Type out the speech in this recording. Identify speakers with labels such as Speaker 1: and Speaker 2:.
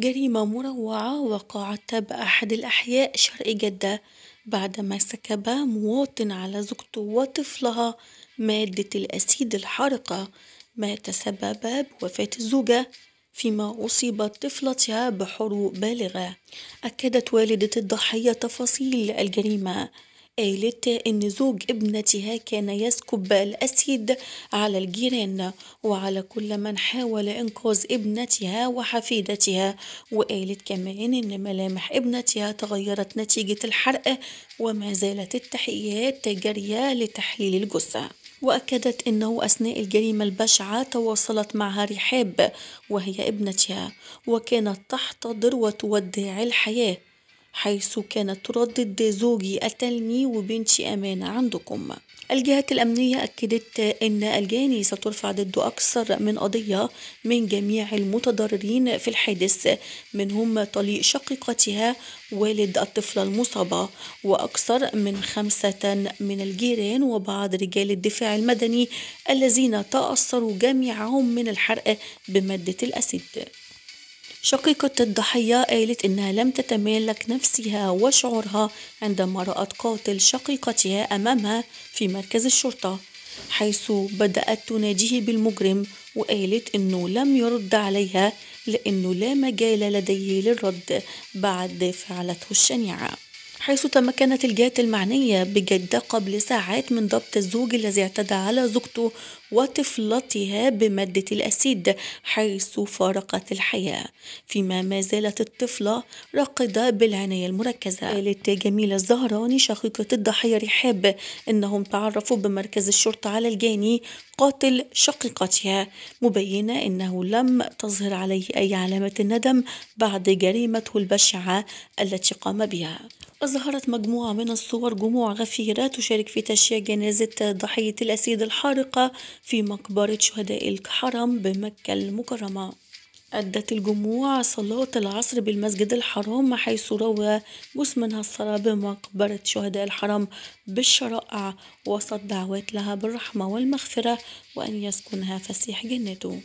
Speaker 1: جريمة مروعة وقعت بأحد الأحياء شرق جدة بعدما سكب مواطن على زوجته وطفلها مادة الأسيد الحارقة ما تسبب بوفاة الزوجة فيما أصيبت طفلتها بحروق بالغة أكدت والدة الضحية تفاصيل الجريمة قالت إن زوج ابنتها كان يسكب الأسيد على الجيران وعلى كل من حاول إنقاذ ابنتها وحفيدتها وقالت كمان إن ملامح ابنتها تغيرت نتيجة الحرق وما زالت التحقيقات جارية لتحليل الجثة وأكدت أنه أثناء الجريمة البشعة تواصلت معها رحاب وهي ابنتها وكانت تحتضر وتودع الحياة حيث كانت تردد زوجي قتلني وبنتي أمانة عندكم الجهات الأمنية أكدت أن الجاني سترفع ضده أكثر من قضية من جميع المتضررين في الحادث منهم طليق شقيقتها والد الطفلة المصابة وأكثر من خمسة من الجيران وبعض رجال الدفاع المدني الذين تأثروا جميعهم من الحرق بمادة الأسيد شقيقة الضحية قالت إنها لم تتمالك نفسها وشعورها عندما رأت قاتل شقيقتها أمامها في مركز الشرطة حيث بدأت تناديه بالمجرم وقالت إنه لم يرد عليها لأنه لا مجال لديه للرد بعد فعلته الشنيعة حيث تمكنت الجهات المعنية بجدة قبل ساعات من ضبط الزوج الذي اعتدى على زوجته وطفلتها بمادة الأسيد حيث فارقت الحياة فيما ما زالت الطفلة راقدة بالعناية المركزة قالت جميلة الزهراني شقيقة الضحية رحاب إنهم تعرفوا بمركز الشرطة على الجاني قاتل شقيقتها مبينة إنه لم تظهر عليه أي علامة الندم بعد جريمته البشعة التي قام بها أظهرت مجموعة من الصور جموع غفيرة تشارك في تشييع جنازة ضحية الأسيد الحارقة في مقبرة شهداء الحرم بمكة المكرمة أدت الجموع صلاة العصر بالمسجد الحرام حيث روى مسمنها الصلاة بمقبرة شهداء الحرم بالشرائع وسط دعوات لها بالرحمة والمغفرة وأن يسكنها فسيح جنته